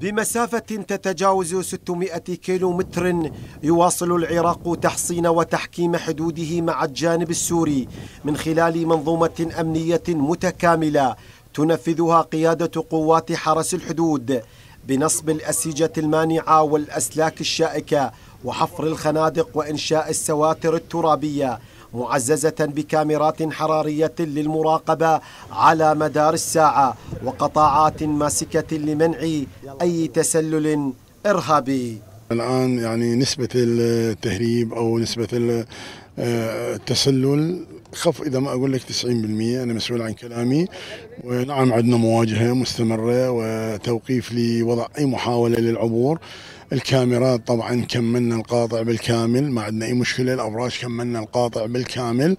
بمسافة تتجاوز 600 متر يواصل العراق تحصين وتحكيم حدوده مع الجانب السوري من خلال منظومة أمنية متكاملة تنفذها قيادة قوات حرس الحدود بنصب الأسيجة المانعة والأسلاك الشائكة وحفر الخنادق وإنشاء السواتر الترابية معززة بكاميرات حرارية للمراقبة على مدار الساعة وقطاعات ماسكة لمنع أي تسلل إرهابي الآن يعني نسبة التهريب أو نسبة آه، التسلل خف اذا ما اقول لك 90% انا مسؤول عن كلامي ونعم عندنا مواجهه مستمره وتوقيف لوضع اي محاوله للعبور الكاميرات طبعا كملنا القاطع بالكامل ما عندنا اي مشكله الابراج كملنا القاطع بالكامل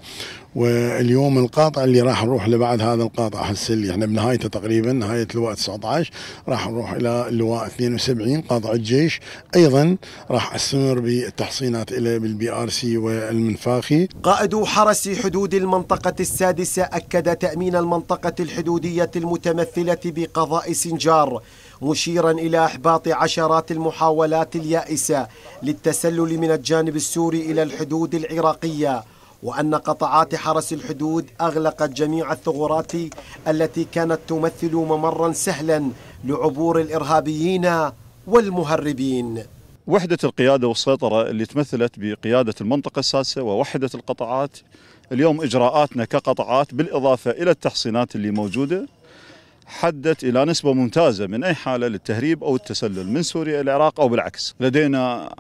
واليوم القاطع اللي راح نروح لبعد هذا القاطع هسه اللي احنا بنهايته تقريبا نهايه لواء 19 راح نروح الى اللواء 72 قاطع الجيش ايضا راح استمر بالتحصينات الى بالبي ار سي والمنفاخي قائد حرس حدود المنطقه السادسه اكد تامين المنطقه الحدوديه المتمثله بقضاء سنجار مشيرا إلى إحباط عشرات المحاولات اليائسة للتسلل من الجانب السوري إلى الحدود العراقية وأن قطعات حرس الحدود أغلقت جميع الثغرات التي كانت تمثل ممرا سهلا لعبور الإرهابيين والمهربين وحدة القيادة والسيطرة اللي تمثلت بقيادة المنطقة السادسة ووحدة القطعات اليوم إجراءاتنا كقطعات بالإضافة إلى التحصينات اللي موجودة حدت إلى نسبة ممتازة من أي حالة للتهريب أو التسلل من سوريا إلى العراق أو بالعكس لدينا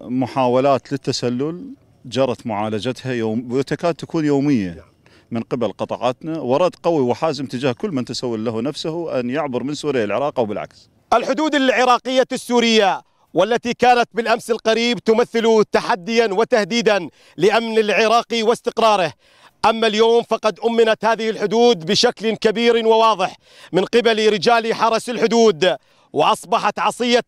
محاولات للتسلل جرت معالجتها يوم وتكاد تكون يومية من قبل قطاعاتنا ورد قوي وحازم تجاه كل من تسول له نفسه أن يعبر من سوريا إلى العراق أو بالعكس الحدود العراقية السورية والتي كانت بالامس القريب تمثل تحديا وتهديدا لامن العراق واستقراره أما اليوم فقد أمنت هذه الحدود بشكل كبير وواضح من قبل رجال حرس الحدود وأصبحت عصية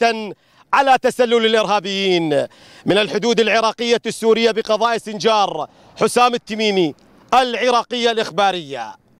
على تسلل الإرهابيين من الحدود العراقية السورية بقضاء سنجار حسام التميمي العراقية الإخبارية